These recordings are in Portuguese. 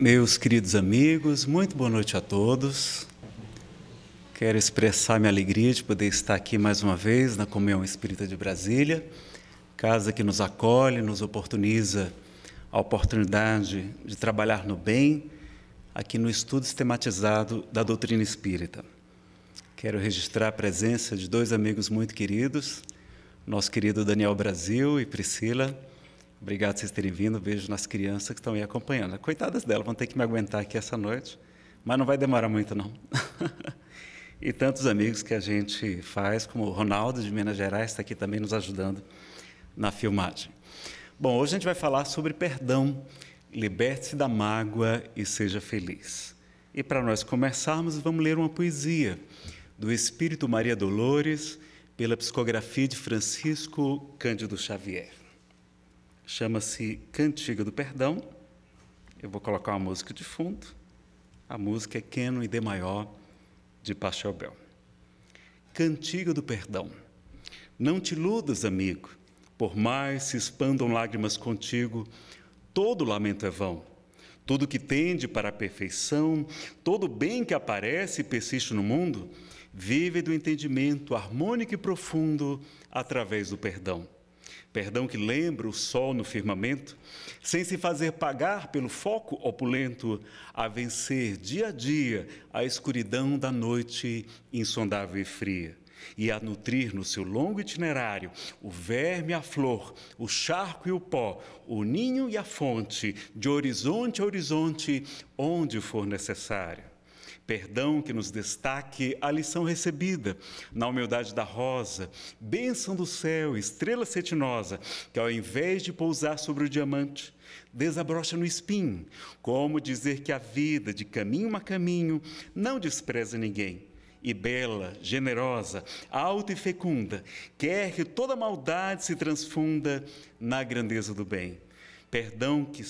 Meus queridos amigos, muito boa noite a todos. Quero expressar minha alegria de poder estar aqui mais uma vez na Comunhão Espírita de Brasília, casa que nos acolhe, nos oportuniza a oportunidade de trabalhar no bem, aqui no estudo sistematizado da doutrina espírita. Quero registrar a presença de dois amigos muito queridos, nosso querido Daniel Brasil e Priscila Obrigado por vocês terem vindo. Beijo nas crianças que estão aí acompanhando. Coitadas delas, vão ter que me aguentar aqui essa noite, mas não vai demorar muito, não. e tantos amigos que a gente faz, como o Ronaldo de Minas Gerais, está aqui também nos ajudando na filmagem. Bom, hoje a gente vai falar sobre perdão. Liberte-se da mágoa e seja feliz. E para nós começarmos, vamos ler uma poesia do Espírito Maria Dolores, pela psicografia de Francisco Cândido Xavier chama-se Cantiga do Perdão. Eu vou colocar uma música de fundo. A música é Queno e D maior de Pachelbel. Cantiga do Perdão. Não te iludas, amigo, por mais se expandam lágrimas contigo, todo lamento é vão. Tudo que tende para a perfeição, todo bem que aparece e persiste no mundo, vive do entendimento harmônico e profundo através do perdão perdão, que lembra o sol no firmamento, sem se fazer pagar pelo foco opulento, a vencer dia a dia a escuridão da noite insondável e fria, e a nutrir no seu longo itinerário o verme e a flor, o charco e o pó, o ninho e a fonte, de horizonte a horizonte, onde for necessário perdão que nos destaque a lição recebida na humildade da rosa, bênção do céu, estrela cetinosa, que ao invés de pousar sobre o diamante, desabrocha no espinho, como dizer que a vida, de caminho a caminho, não despreza ninguém e bela, generosa, alta e fecunda, quer que toda maldade se transfunda na grandeza do bem. Perdão que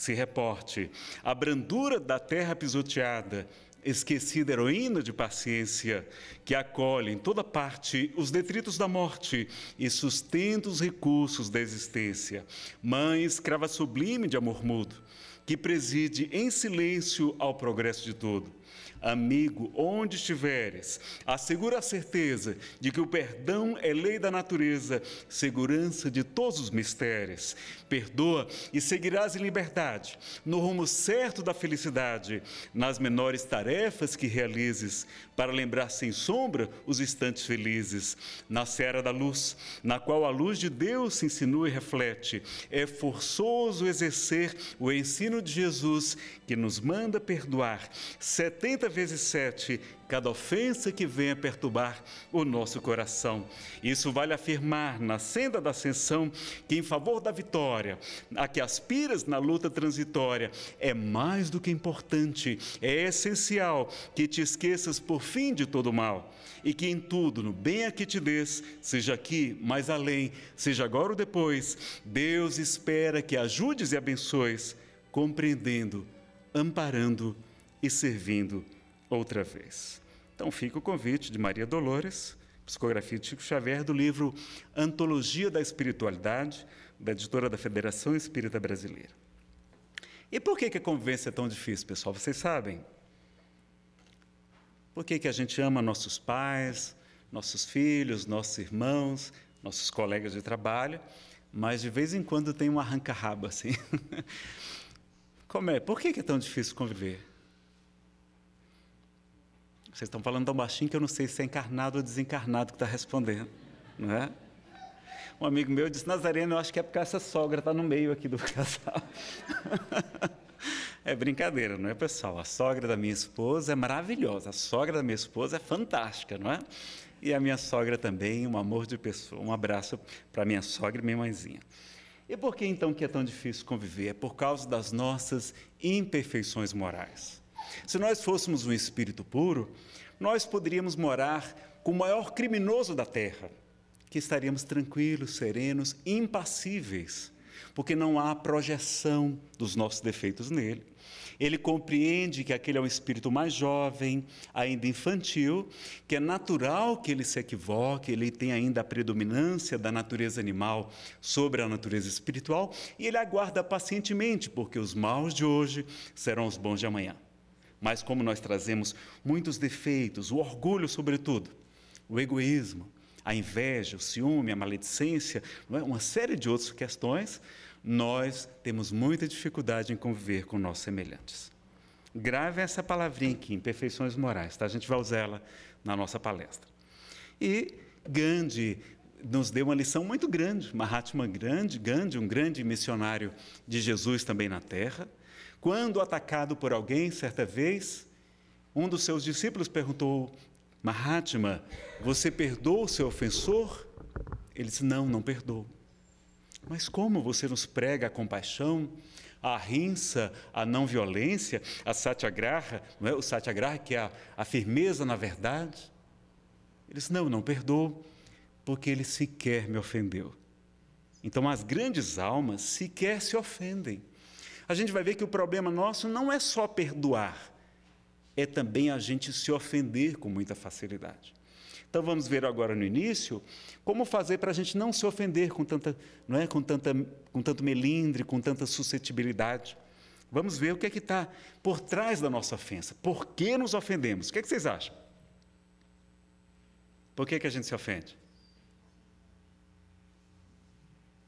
se reporte. A brandura da terra pisoteada, esquecida heroína de paciência, que acolhe em toda parte os detritos da morte e sustenta os recursos da existência. Mãe escrava sublime de amor mudo, que preside em silêncio ao progresso de todo amigo, onde estiveres, assegura a certeza de que o perdão é lei da natureza, segurança de todos os mistérios. Perdoa e seguirás em liberdade, no rumo certo da felicidade, nas menores tarefas que realizes, para lembrar sem sombra os instantes felizes, na seara da luz, na qual a luz de Deus se insinua e reflete. É forçoso exercer o ensino de Jesus, que nos manda perdoar setenta vezes sete cada ofensa que venha perturbar o nosso coração. Isso vale afirmar na senda da ascensão que, em favor da vitória, a que aspiras na luta transitória, é mais do que importante, é essencial que te esqueças por fim de todo mal e que em tudo, no bem a que te des, seja aqui, mais além, seja agora ou depois, Deus espera que ajudes e abençoes, compreendendo, amparando e servindo outra vez. Então fica o convite de Maria Dolores, psicografia de Chico Xavier, do livro Antologia da Espiritualidade, da editora da Federação Espírita Brasileira. E por que, que a convivência é tão difícil, pessoal? Vocês sabem? Por que, que a gente ama nossos pais, nossos filhos, nossos irmãos, nossos colegas de trabalho, mas de vez em quando tem um arranca-rabo assim? Como é? Por que, que é tão difícil conviver? Vocês estão falando tão baixinho que eu não sei se é encarnado ou desencarnado que está respondendo, não é? Um amigo meu disse, Nazareno, eu acho que é porque essa sogra está no meio aqui do casal. é brincadeira, não é, pessoal? A sogra da minha esposa é maravilhosa, a sogra da minha esposa é fantástica, não é? E a minha sogra também, um amor de pessoa. Um abraço para minha sogra e minha mãezinha. E por que então que é tão difícil conviver? É por causa das nossas imperfeições morais. Se nós fôssemos um espírito puro, nós poderíamos morar com o maior criminoso da terra, que estaríamos tranquilos, serenos, impassíveis, porque não há projeção dos nossos defeitos nele. Ele compreende que aquele é um espírito mais jovem, ainda infantil, que é natural que ele se equivoque, ele tem ainda a predominância da natureza animal sobre a natureza espiritual, e ele aguarda pacientemente, porque os maus de hoje serão os bons de amanhã. Mas como nós trazemos muitos defeitos, o orgulho, sobretudo, o egoísmo, a inveja, o ciúme, a maledicência, é? uma série de outras questões, nós temos muita dificuldade em conviver com nossos semelhantes. Grave essa palavrinha aqui, imperfeições morais, tá? a gente vai usar ela na nossa palestra. E Gandhi nos deu uma lição muito grande, Mahatma grande. Gandhi, um grande missionário de Jesus também na Terra, quando atacado por alguém certa vez, um dos seus discípulos perguntou: Mahatma, você perdoa o seu ofensor? Ele disse: Não, não perdoou. Mas como você nos prega a compaixão, a rinça, a não violência, a satyagraha, não é? o satyagraha que é a, a firmeza na verdade? Ele disse: Não, não perdoou porque ele sequer me ofendeu. Então, as grandes almas sequer se ofendem a gente vai ver que o problema nosso não é só perdoar, é também a gente se ofender com muita facilidade. Então vamos ver agora no início como fazer para a gente não se ofender com tanta, não é, com tanta, com tanto melindre, com tanta suscetibilidade. Vamos ver o que é que está por trás da nossa ofensa. Por que nos ofendemos? O que, é que vocês acham? Por que, é que a gente se ofende?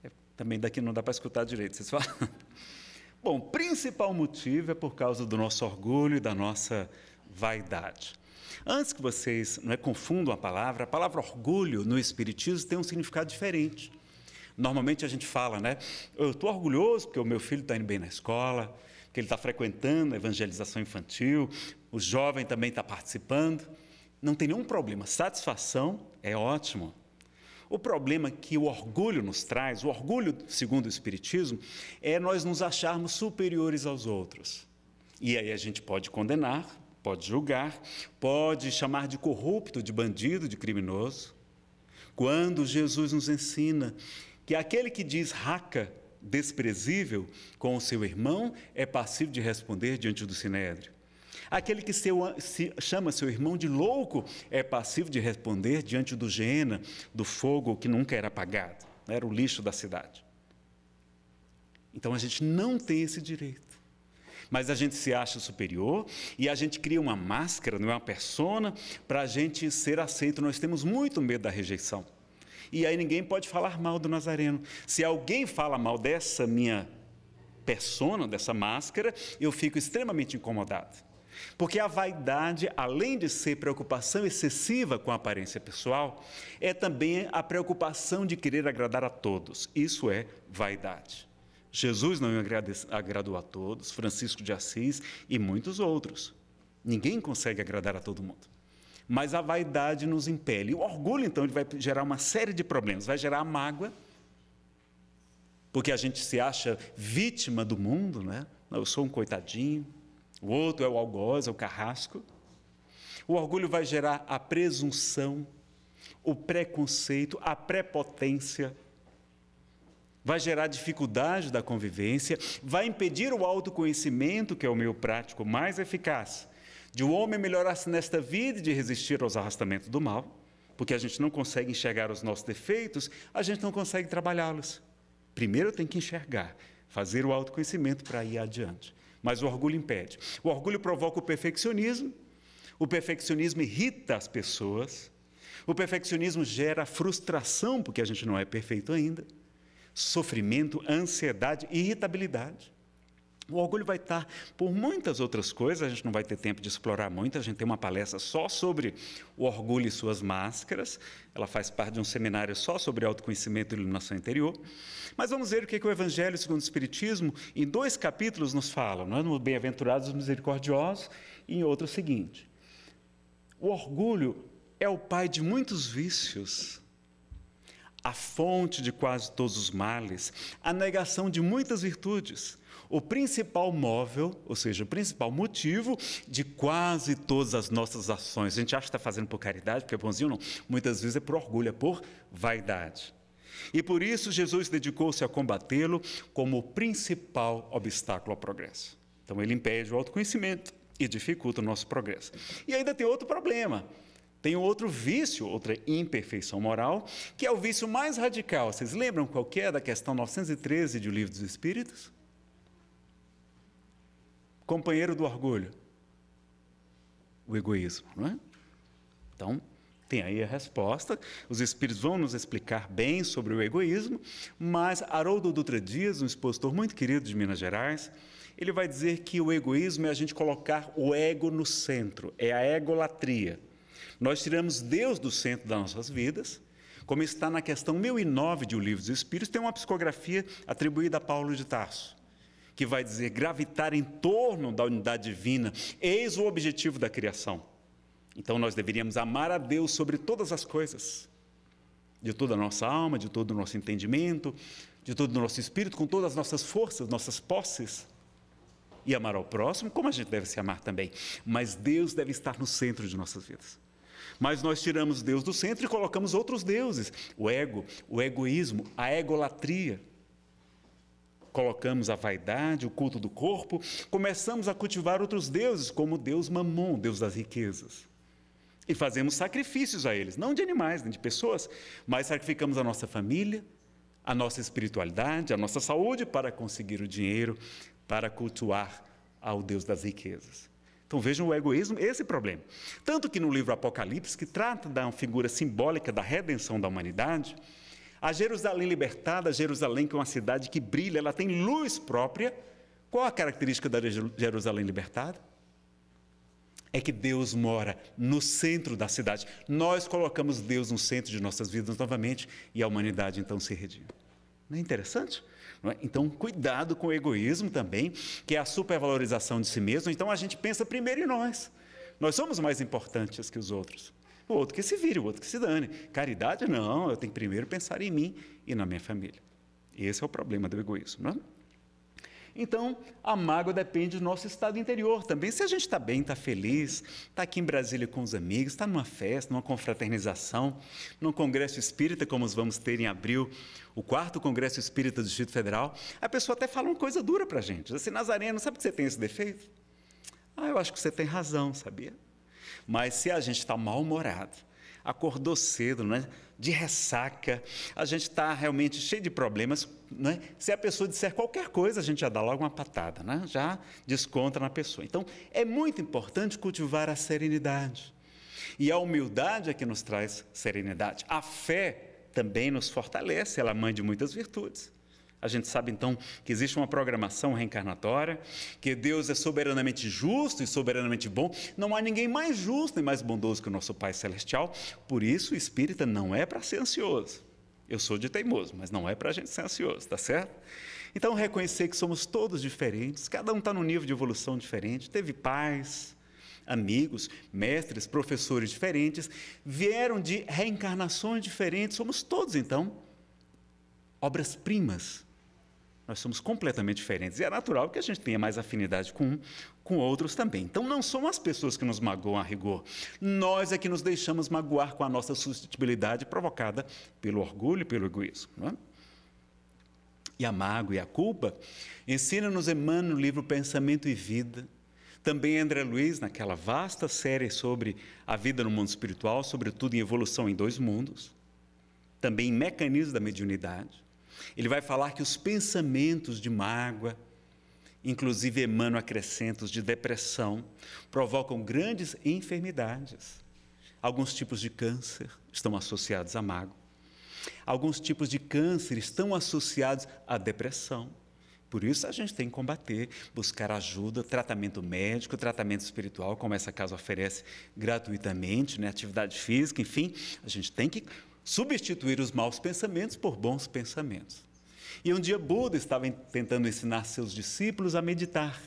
É, também daqui não dá para escutar direito, vocês falam. Bom, principal motivo é por causa do nosso orgulho e da nossa vaidade. Antes que vocês não é, confundam a palavra, a palavra orgulho no Espiritismo tem um significado diferente. Normalmente a gente fala, né? Eu estou orgulhoso porque o meu filho está indo bem na escola, que ele está frequentando a evangelização infantil, o jovem também está participando. Não tem nenhum problema. Satisfação é ótimo. O problema que o orgulho nos traz, o orgulho, segundo o Espiritismo, é nós nos acharmos superiores aos outros. E aí a gente pode condenar, pode julgar, pode chamar de corrupto, de bandido, de criminoso. Quando Jesus nos ensina que aquele que diz raca desprezível com o seu irmão é passivo de responder diante do sinédrio. Aquele que seu, se chama seu irmão de louco é passivo de responder diante do Gena, do fogo que nunca era apagado, era o lixo da cidade. Então a gente não tem esse direito. Mas a gente se acha superior e a gente cria uma máscara, não é uma persona, para a gente ser aceito. Nós temos muito medo da rejeição. E aí ninguém pode falar mal do Nazareno. Se alguém fala mal dessa minha persona, dessa máscara, eu fico extremamente incomodado. Porque a vaidade, além de ser preocupação excessiva com a aparência pessoal, é também a preocupação de querer agradar a todos. Isso é vaidade. Jesus não agradou a todos, Francisco de Assis e muitos outros. Ninguém consegue agradar a todo mundo. Mas a vaidade nos impele. O orgulho, então, vai gerar uma série de problemas. Vai gerar mágoa, porque a gente se acha vítima do mundo, né? Eu sou um coitadinho, o outro é o algoz, é o carrasco. O orgulho vai gerar a presunção, o preconceito, a prepotência. Vai gerar dificuldade da convivência, vai impedir o autoconhecimento, que é o meio prático mais eficaz, de o um homem melhorar-se nesta vida e de resistir aos arrastamentos do mal, porque a gente não consegue enxergar os nossos defeitos, a gente não consegue trabalhá-los. Primeiro tem que enxergar, fazer o autoconhecimento para ir adiante mas o orgulho impede. O orgulho provoca o perfeccionismo, o perfeccionismo irrita as pessoas, o perfeccionismo gera frustração, porque a gente não é perfeito ainda, sofrimento, ansiedade, irritabilidade. O orgulho vai estar por muitas outras coisas, a gente não vai ter tempo de explorar muito, a gente tem uma palestra só sobre o orgulho e suas máscaras, ela faz parte de um seminário só sobre autoconhecimento e iluminação interior. Mas vamos ver o que, é que o Evangelho segundo o Espiritismo, em dois capítulos, nos fala, não é? no Bem-aventurados e Misericordiosos e em outro o seguinte. O orgulho é o pai de muitos vícios a fonte de quase todos os males, a negação de muitas virtudes o principal móvel, ou seja, o principal motivo de quase todas as nossas ações. A gente acha que está fazendo por caridade, porque é bonzinho, não. Muitas vezes é por orgulho, é por vaidade. E por isso Jesus dedicou-se a combatê-lo como o principal obstáculo ao progresso. Então ele impede o autoconhecimento e dificulta o nosso progresso. E ainda tem outro problema. Tem outro vício, outra imperfeição moral, que é o vício mais radical. Vocês lembram qual que é da questão 913 do Livro dos Espíritos? companheiro do orgulho? O egoísmo, não é? Então, tem aí a resposta. Os espíritos vão nos explicar bem sobre o egoísmo, mas Haroldo Dutra Dias, um expositor muito querido de Minas Gerais, ele vai dizer que o egoísmo é a gente colocar o ego no centro, é a egolatria. Nós tiramos Deus do centro das nossas vidas, como está na questão 1009 de O Livro dos Espíritos, tem uma psicografia atribuída a Paulo de Tarso que vai dizer gravitar em torno da unidade divina. Eis o objetivo da criação. Então nós deveríamos amar a Deus sobre todas as coisas, de toda a nossa alma, de todo o nosso entendimento, de todo o nosso espírito, com todas as nossas forças, nossas posses. E amar ao próximo, como a gente deve se amar também. Mas Deus deve estar no centro de nossas vidas. Mas nós tiramos Deus do centro e colocamos outros deuses: o ego, o egoísmo, a egolatria colocamos a vaidade, o culto do corpo, começamos a cultivar outros deuses, como o deus Mamon, deus das riquezas. E fazemos sacrifícios a eles, não de animais, nem de pessoas, mas sacrificamos a nossa família, a nossa espiritualidade, a nossa saúde para conseguir o dinheiro, para cultuar ao Deus das riquezas. Então vejam o egoísmo, esse problema. Tanto que no livro Apocalipse, que trata da figura simbólica da redenção da humanidade, a Jerusalém libertada, a Jerusalém que é uma cidade que brilha, ela tem luz própria. Qual a característica da Jerusalém libertada? É que Deus mora no centro da cidade. Nós colocamos Deus no centro de nossas vidas novamente e a humanidade então se redime. Não é interessante? Não é? Então, cuidado com o egoísmo também, que é a supervalorização de si mesmo. Então, a gente pensa primeiro em nós. Nós somos mais importantes que os outros. O outro que se vire, o outro que se dane. Caridade, não, eu tenho que primeiro pensar em mim e na minha família. Esse é o problema do egoísmo. Não é? Então, a mágoa depende do nosso estado interior também. Se a gente está bem, está feliz, está aqui em Brasília com os amigos, está numa festa, numa confraternização, num congresso espírita, como os vamos ter em abril, o quarto congresso espírita do Distrito Federal, a pessoa até fala uma coisa dura para a gente. Assim, Nazareno, sabe que você tem esse defeito? Ah, eu acho que você tem razão, sabia? Mas se a gente está mal-humorado, acordou cedo, né? de ressaca, a gente está realmente cheio de problemas. Né? Se a pessoa disser qualquer coisa, a gente já dá logo uma patada, né? já desconta na pessoa. Então, é muito importante cultivar a serenidade. E a humildade é que nos traz serenidade. A fé também nos fortalece, ela é mãe de muitas virtudes. A gente sabe então que existe uma programação reencarnatória, que Deus é soberanamente justo e soberanamente bom. Não há ninguém mais justo nem mais bondoso que o nosso Pai Celestial. Por isso, o espírita não é para ser ansioso. Eu sou de teimoso, mas não é para a gente ser ansioso, tá certo? Então, reconhecer que somos todos diferentes, cada um está num nível de evolução diferente, teve pais, amigos, mestres, professores diferentes, vieram de reencarnações diferentes, somos todos então obras-primas nós somos completamente diferentes. E é natural que a gente tenha mais afinidade com, com outros também. Então, não são as pessoas que nos magoam a rigor. Nós é que nos deixamos magoar com a nossa suscetibilidade provocada pelo orgulho e pelo egoísmo. Não é? E a mágoa e a culpa ensina-nos Emmanuel no livro Pensamento e Vida. Também André Luiz, naquela vasta série sobre a vida no mundo espiritual, sobretudo em Evolução em Dois Mundos. Também em Mecanismo da Mediunidade ele vai falar que os pensamentos de mágoa, inclusive Emmanuel acrescenta os de depressão, provocam grandes enfermidades. Alguns tipos de câncer estão associados à mágoa. Alguns tipos de câncer estão associados à depressão. Por isso a gente tem que combater, buscar ajuda, tratamento médico, tratamento espiritual, como essa casa oferece gratuitamente, né? atividade física, enfim, a gente tem que substituir os maus pensamentos por bons pensamentos. E um dia Buda estava tentando ensinar seus discípulos a meditar.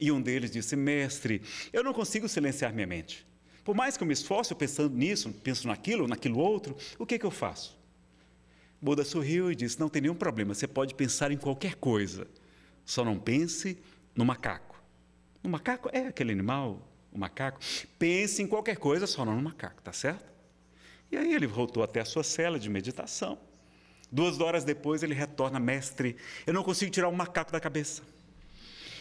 E um deles disse: Mestre, eu não consigo silenciar minha mente. Por mais que eu me esforce pensando nisso, penso naquilo, naquilo outro, o que, é que eu faço? Buda sorriu e disse: Não tem nenhum problema, você pode pensar em qualquer coisa, só não pense no macaco. No macaco? É aquele animal, o macaco. Pense em qualquer coisa, só não no macaco, tá certo? E aí ele voltou até a sua cela de meditação. Duas horas depois ele retorna, mestre, eu não consigo tirar o um macaco da cabeça.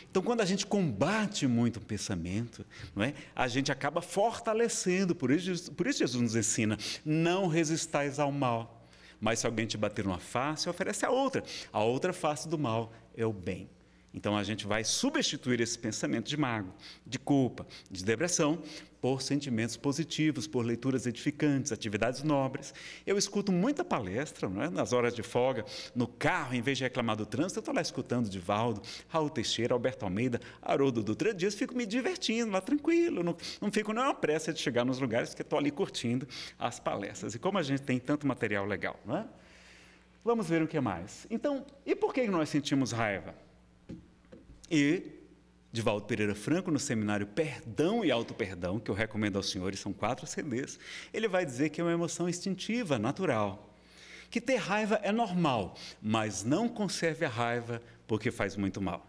Então, quando a gente combate muito o pensamento, não é? a gente acaba fortalecendo. Por isso, por isso Jesus nos ensina: não resistais ao mal. Mas se alguém te bater numa face, oferece a outra. A outra face do mal é o bem. Então a gente vai substituir esse pensamento de mago, de culpa, de depressão, por sentimentos positivos, por leituras edificantes, atividades nobres. Eu escuto muita palestra é? nas horas de folga, no carro, em vez de reclamar do trânsito, eu estou lá escutando Divaldo, Raul Teixeira, Alberto Almeida, Haroldo Dutra Dias, fico me divertindo lá tranquilo, não, não fico nem é uma pressa de chegar nos lugares, porque estou ali curtindo as palestras. E como a gente tem tanto material legal, não é? Vamos ver o que mais. Então, e por que nós sentimos raiva? E de Valdo Pereira Franco no seminário Perdão e Auto Perdão, que eu recomendo aos senhores, são quatro CDs. Ele vai dizer que é uma emoção instintiva, natural. Que ter raiva é normal, mas não conserve a raiva porque faz muito mal.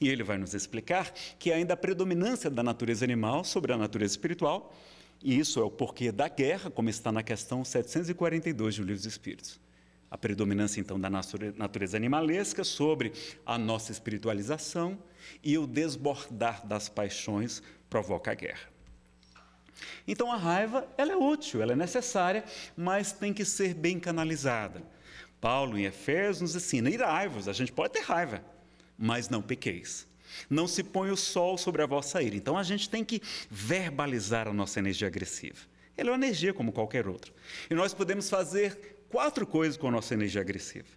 E ele vai nos explicar que ainda a predominância da natureza animal sobre a natureza espiritual, e isso é o porquê da guerra, como está na questão 742 do Livro dos Espíritos a predominância então da natureza animalesca sobre a nossa espiritualização e o desbordar das paixões provoca a guerra. Então a raiva, ela é útil, ela é necessária, mas tem que ser bem canalizada. Paulo em Efésios nos ensina: irai-vos, a gente pode ter raiva, mas não pequeis. Não se põe o sol sobre a vossa ira. Então a gente tem que verbalizar a nossa energia agressiva. Ela é uma energia como qualquer outra. E nós podemos fazer quatro coisas com a nossa energia agressiva.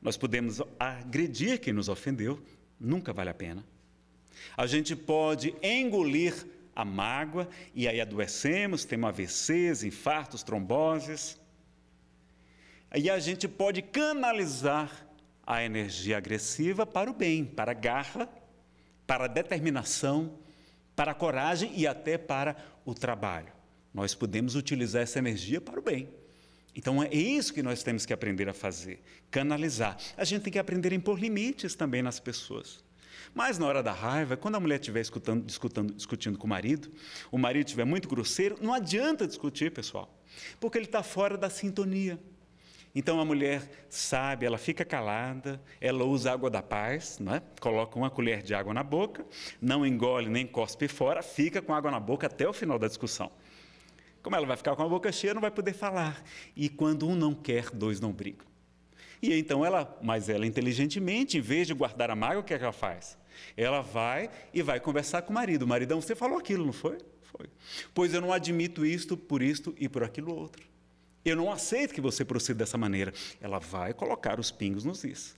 Nós podemos agredir quem nos ofendeu, nunca vale a pena. A gente pode engolir a mágoa e aí adoecemos, temos AVCs, infartos, tromboses. E a gente pode canalizar a energia agressiva para o bem, para a garra, para a determinação, para a coragem e até para o trabalho. Nós podemos utilizar essa energia para o bem. Então é isso que nós temos que aprender a fazer, canalizar. A gente tem que aprender a impor limites também nas pessoas. Mas na hora da raiva, quando a mulher estiver escutando, discutindo, discutindo com o marido, o marido estiver muito grosseiro, não adianta discutir, pessoal, porque ele está fora da sintonia. Então a mulher sabe, ela fica calada, ela usa água da paz, né? coloca uma colher de água na boca, não engole nem cospe fora, fica com água na boca até o final da discussão. Como ela vai ficar com a boca cheia, não vai poder falar. E quando um não quer, dois não brigam. E então ela, mas ela inteligentemente, em vez de guardar a mágoa, o que, é que ela faz? Ela vai e vai conversar com o marido. Maridão, você falou aquilo, não foi? Foi. Pois eu não admito isto por isto e por aquilo outro. Eu não aceito que você proceda dessa maneira. Ela vai colocar os pingos nos is.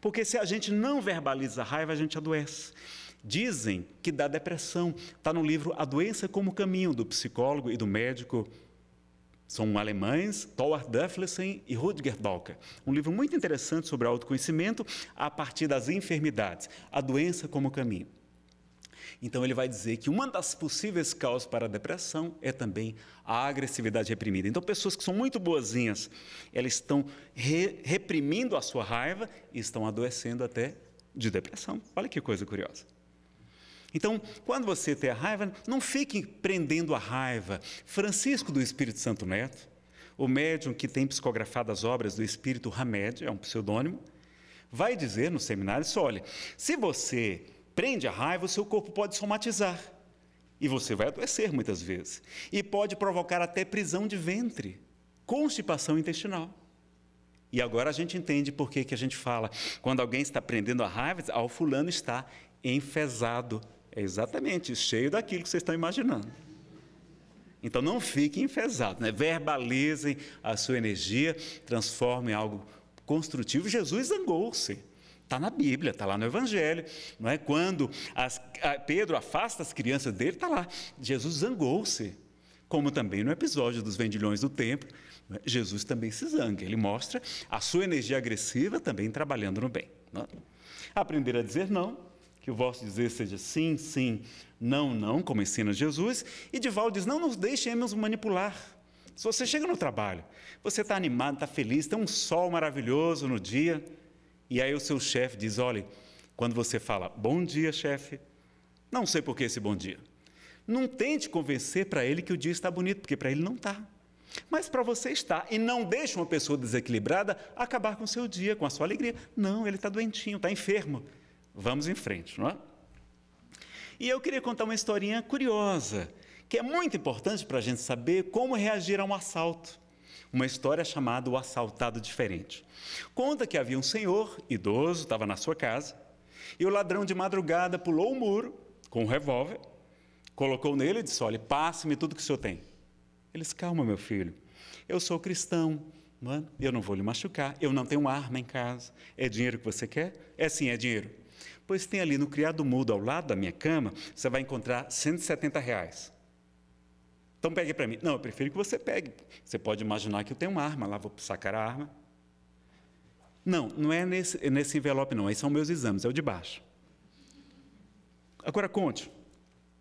Porque se a gente não verbaliza a raiva, a gente adoece dizem que dá depressão. Está no livro A Doença como Caminho, do psicólogo e do médico. São alemães, Thor Dufflesen e Rudger Dahlke. Um livro muito interessante sobre autoconhecimento a partir das enfermidades. A Doença como Caminho. Então, ele vai dizer que uma das possíveis causas para a depressão é também a agressividade reprimida. Então, pessoas que são muito boazinhas, elas estão re reprimindo a sua raiva e estão adoecendo até de depressão. Olha que coisa curiosa. Então, quando você tem a raiva, não fique prendendo a raiva. Francisco do Espírito Santo Neto, o médium que tem psicografado as obras do Espírito Hamed, é um pseudônimo, vai dizer no seminário isso, olha, se você prende a raiva, o seu corpo pode somatizar. E você vai adoecer muitas vezes. E pode provocar até prisão de ventre, constipação intestinal. E agora a gente entende por que, que a gente fala, quando alguém está prendendo a raiva, ah, o fulano está enfesado, é exatamente, cheio daquilo que vocês estão imaginando. Então não fiquem enfesados, né? verbalizem a sua energia, transformem em algo construtivo. Jesus zangou-se. Está na Bíblia, está lá no Evangelho. Não é? Quando as, Pedro afasta as crianças dele, está lá. Jesus zangou-se. Como também no episódio dos vendilhões do templo, é? Jesus também se zanga. Ele mostra a sua energia agressiva também trabalhando no bem. É? Aprender a dizer não que o vosso dizer seja sim, sim, não, não, como ensina Jesus. E Dival diz: não nos deixemos manipular. Se você chega no trabalho, você está animado, está feliz, tem um sol maravilhoso no dia, e aí o seu chefe diz: olha, quando você fala bom dia, chefe, não sei por que esse bom dia. Não tente convencer para ele que o dia está bonito, porque para ele não está. Mas para você está. E não deixe uma pessoa desequilibrada acabar com o seu dia, com a sua alegria. Não, ele está doentinho, está enfermo vamos em frente, não é? E eu queria contar uma historinha curiosa, que é muito importante para a gente saber como reagir a um assalto. Uma história chamada O Assaltado Diferente. Conta que havia um senhor, idoso, estava na sua casa, e o ladrão de madrugada pulou o muro com um revólver, colocou nele e disse: Olha, passe-me tudo que o senhor tem. Ele disse: Calma, meu filho, eu sou cristão, mano. É? eu não vou lhe machucar, eu não tenho arma em casa. É dinheiro que você quer? É sim, é dinheiro. Pois tem ali no criado mudo, ao lado da minha cama, você vai encontrar 170 reais. Então pegue para mim. Não, eu prefiro que você pegue. Você pode imaginar que eu tenho uma arma lá, vou sacar a arma. Não, não é nesse, é nesse envelope, não. Aí são meus exames, é o de baixo. Agora conte.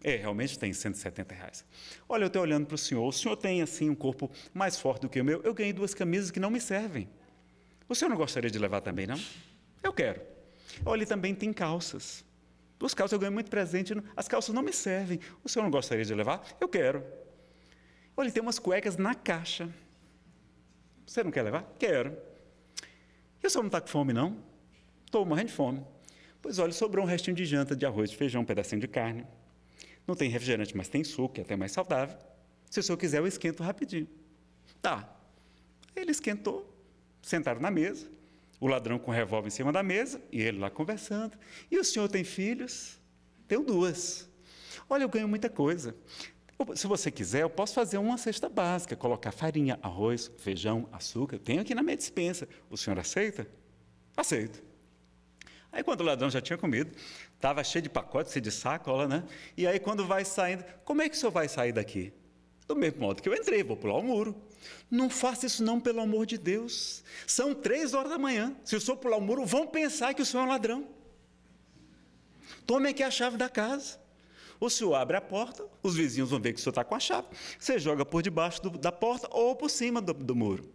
É, realmente tem 170 reais. Olha, eu estou olhando para o senhor. O senhor tem, assim, um corpo mais forte do que o meu. Eu ganhei duas camisas que não me servem. O senhor não gostaria de levar também, não? Eu quero. Olha, também tem calças. Duas calças eu ganho muito presente, as calças não me servem. O senhor não gostaria de levar? Eu quero. Olha, tem umas cuecas na caixa. Você não quer levar? Quero. E o senhor não está com fome, não? Estou morrendo de fome. Pois olha, sobrou um restinho de janta de arroz, de feijão, um pedacinho de carne. Não tem refrigerante, mas tem suco, que é até mais saudável. Se o senhor quiser, eu esquento rapidinho. Tá. Ele esquentou, sentaram na mesa, o ladrão com o revólver em cima da mesa, e ele lá conversando. E o senhor tem filhos? Tenho duas. Olha, eu ganho muita coisa. Se você quiser, eu posso fazer uma cesta básica, colocar farinha, arroz, feijão, açúcar, tenho aqui na minha dispensa. O senhor aceita? Aceito. Aí quando o ladrão já tinha comido, estava cheio de pacotes e de sacola, né? E aí quando vai saindo, como é que o senhor vai sair daqui? Do mesmo modo que eu entrei, vou pular o muro. Não faça isso não, pelo amor de Deus. São três horas da manhã. Se o senhor pular o muro, vão pensar que o senhor é um ladrão. Tome aqui a chave da casa. O senhor abre a porta, os vizinhos vão ver que o senhor está com a chave. Você joga por debaixo do, da porta ou por cima do, do muro.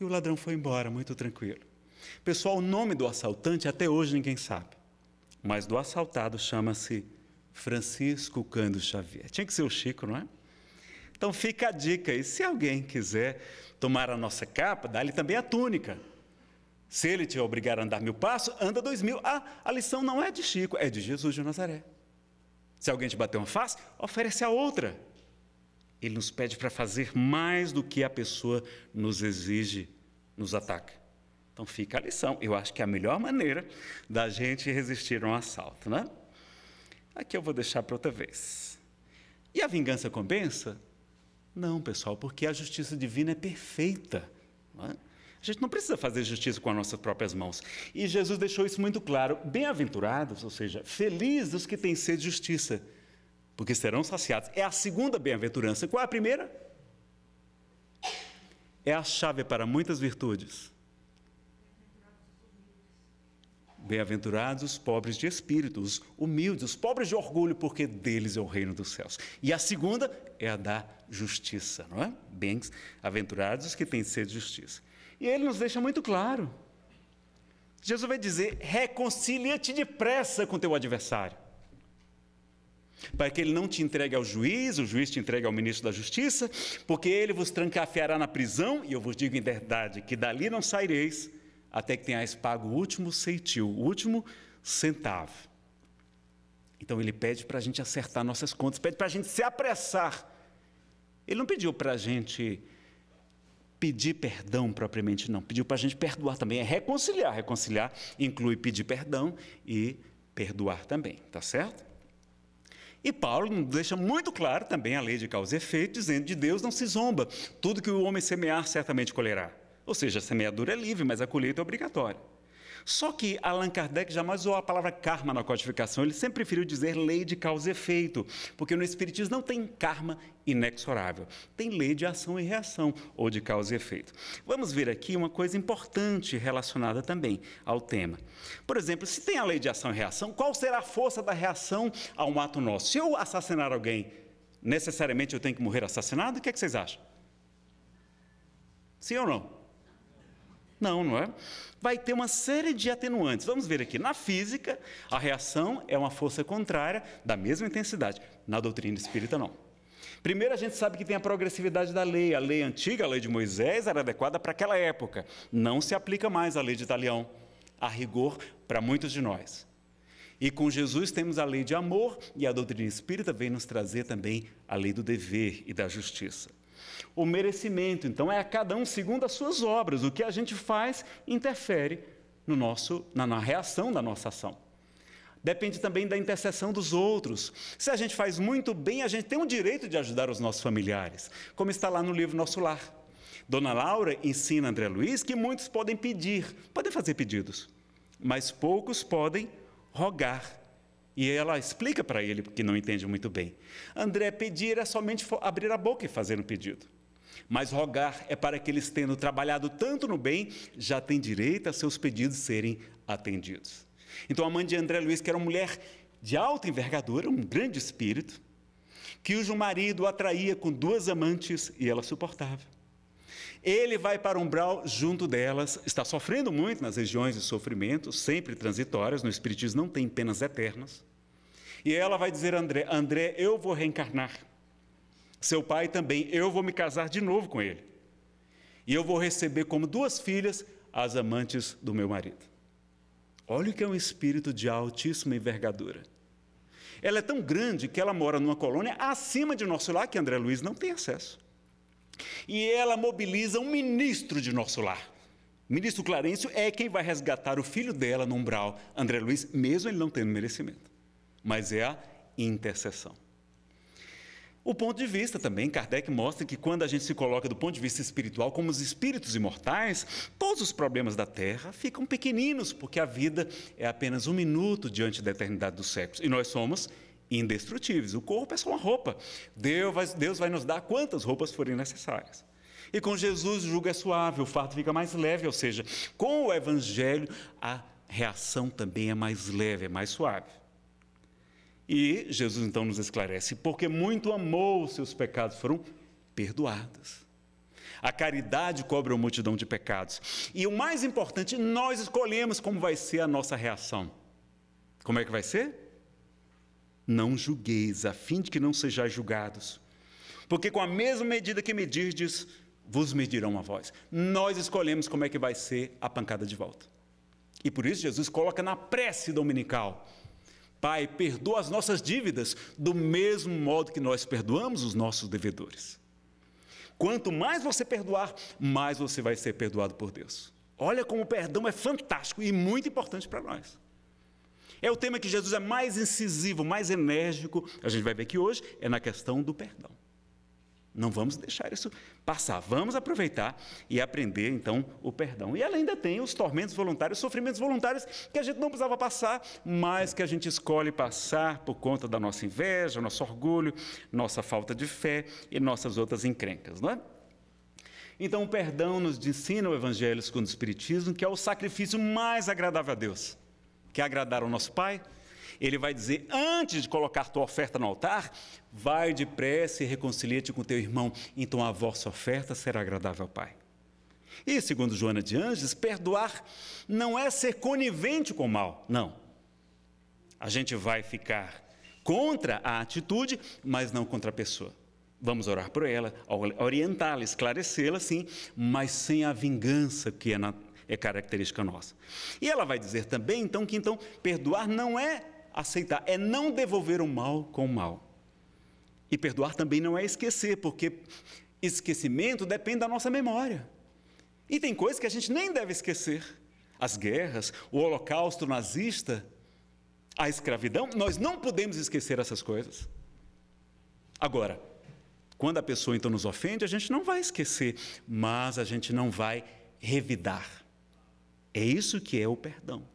E o ladrão foi embora, muito tranquilo. Pessoal, o nome do assaltante até hoje ninguém sabe. Mas do assaltado chama-se Francisco Cândido Xavier. Tinha que ser o Chico, não é? Então fica a dica. E se alguém quiser tomar a nossa capa, dá-lhe também a túnica. Se ele te obrigar a andar mil passos, anda dois mil. Ah, a lição não é de Chico, é de Jesus de Nazaré. Se alguém te bater uma face, oferece a outra. Ele nos pede para fazer mais do que a pessoa nos exige, nos ataca. Então fica a lição. Eu acho que é a melhor maneira da gente resistir a um assalto, né? Aqui eu vou deixar para outra vez. E a vingança compensa? Não, pessoal, porque a justiça divina é perfeita. É? A gente não precisa fazer justiça com as nossas próprias mãos. E Jesus deixou isso muito claro. Bem-aventurados, ou seja, felizes os que têm sede de justiça, porque serão saciados. É a segunda bem-aventurança. Qual é a primeira? É a chave para muitas virtudes. Bem-aventurados os pobres de espírito, os humildes, os pobres de orgulho, porque deles é o reino dos céus. E a segunda é a da justiça, não é? Bem-aventurados os que têm sede de justiça. E ele nos deixa muito claro. Jesus vai dizer: reconcilia-te depressa com teu adversário, para que ele não te entregue ao juiz, o juiz te entregue ao ministro da justiça, porque ele vos trancafiará na prisão, e eu vos digo em verdade que dali não saireis, até que tenhais pago o último ceitil, o último centavo. Então ele pede para a gente acertar nossas contas, pede para a gente se apressar ele não pediu para a gente pedir perdão propriamente, não. Pediu para a gente perdoar também. É reconciliar. Reconciliar inclui pedir perdão e perdoar também, tá certo? E Paulo deixa muito claro também a lei de causa e efeito, dizendo de Deus não se zomba. Tudo que o homem semear, certamente colherá. Ou seja, a semeadura é livre, mas a colheita é obrigatória. Só que Allan Kardec jamais usou a palavra karma na codificação, ele sempre preferiu dizer lei de causa e efeito, porque no Espiritismo não tem karma inexorável, tem lei de ação e reação, ou de causa e efeito. Vamos ver aqui uma coisa importante relacionada também ao tema. Por exemplo, se tem a lei de ação e reação, qual será a força da reação a um ato nosso? Se eu assassinar alguém, necessariamente eu tenho que morrer assassinado? O que, é que vocês acham? Sim ou não? Não, não é? Vai ter uma série de atenuantes. Vamos ver aqui. Na física, a reação é uma força contrária da mesma intensidade. Na doutrina espírita, não. Primeiro, a gente sabe que tem a progressividade da lei. A lei antiga, a lei de Moisés, era adequada para aquela época. Não se aplica mais a lei de Italião, a rigor, para muitos de nós. E com Jesus temos a lei de amor, e a doutrina espírita vem nos trazer também a lei do dever e da justiça o merecimento. Então é a cada um segundo as suas obras. O que a gente faz interfere no nosso, na, na reação da nossa ação. Depende também da intercessão dos outros. Se a gente faz muito bem, a gente tem o direito de ajudar os nossos familiares, como está lá no livro Nosso Lar. Dona Laura ensina André Luiz que muitos podem pedir, podem fazer pedidos, mas poucos podem rogar. E ela explica para ele, que não entende muito bem. André, pedir é somente abrir a boca e fazer um pedido. Mas rogar é para que eles, tendo trabalhado tanto no bem, já têm direito a seus pedidos serem atendidos. Então, a mãe de André Luiz, que era uma mulher de alta envergadura, um grande espírito, cujo marido atraía com duas amantes e ela suportava. Ele vai para umbral junto delas, está sofrendo muito nas regiões de sofrimento, sempre transitórias, no Espiritismo não tem penas eternas. E ela vai dizer a André: André, eu vou reencarnar. Seu pai também, eu vou me casar de novo com ele. E eu vou receber como duas filhas as amantes do meu marido. Olha o que é um espírito de altíssima envergadura. Ela é tão grande que ela mora numa colônia acima de nosso lar, que André Luiz não tem acesso. E ela mobiliza um ministro de nosso lar. O ministro Clarencio é quem vai resgatar o filho dela no umbral, André Luiz, mesmo ele não tendo merecimento mas é a intercessão. O ponto de vista também, Kardec mostra que quando a gente se coloca do ponto de vista espiritual como os espíritos imortais, todos os problemas da Terra ficam pequeninos, porque a vida é apenas um minuto diante da eternidade dos séculos. E nós somos indestrutíveis. O corpo é só uma roupa. Deus vai, Deus vai nos dar quantas roupas forem necessárias. E com Jesus o jugo é suave, o fato fica mais leve, ou seja, com o Evangelho a reação também é mais leve, é mais suave. E Jesus então nos esclarece: porque muito amou, seus pecados foram perdoados. A caridade cobre uma multidão de pecados. E o mais importante, nós escolhemos como vai ser a nossa reação. Como é que vai ser? Não julgueis, a fim de que não sejais julgados. Porque com a mesma medida que medirdes, vos medirão a voz Nós escolhemos como é que vai ser a pancada de volta. E por isso Jesus coloca na prece dominical Pai, perdoa as nossas dívidas, do mesmo modo que nós perdoamos os nossos devedores. Quanto mais você perdoar, mais você vai ser perdoado por Deus. Olha como o perdão é fantástico e muito importante para nós. É o tema que Jesus é mais incisivo, mais enérgico, a gente vai ver que hoje, é na questão do perdão. Não vamos deixar isso passar, vamos aproveitar e aprender então o perdão. E ela ainda tem os tormentos voluntários, os sofrimentos voluntários que a gente não precisava passar, mas que a gente escolhe passar por conta da nossa inveja, nosso orgulho, nossa falta de fé e nossas outras encrencas, não é? Então, o perdão nos ensina o Evangelho segundo o Espiritismo, que é o sacrifício mais agradável a Deus, que agradar ao nosso Pai, ele vai dizer, antes de colocar tua oferta no altar, vai depressa e reconcilia-te com teu irmão, então a vossa oferta será agradável ao Pai. E, segundo Joana de Anjos, perdoar não é ser conivente com o mal, não. A gente vai ficar contra a atitude, mas não contra a pessoa. Vamos orar por ela, orientá-la, esclarecê-la, sim, mas sem a vingança que é, na, é característica nossa. E ela vai dizer também, então, que então perdoar não é aceitar, é não devolver o mal com o mal. E perdoar também não é esquecer, porque esquecimento depende da nossa memória. E tem coisas que a gente nem deve esquecer. As guerras, o holocausto nazista, a escravidão, nós não podemos esquecer essas coisas. Agora, quando a pessoa então nos ofende, a gente não vai esquecer, mas a gente não vai revidar. É isso que é o perdão.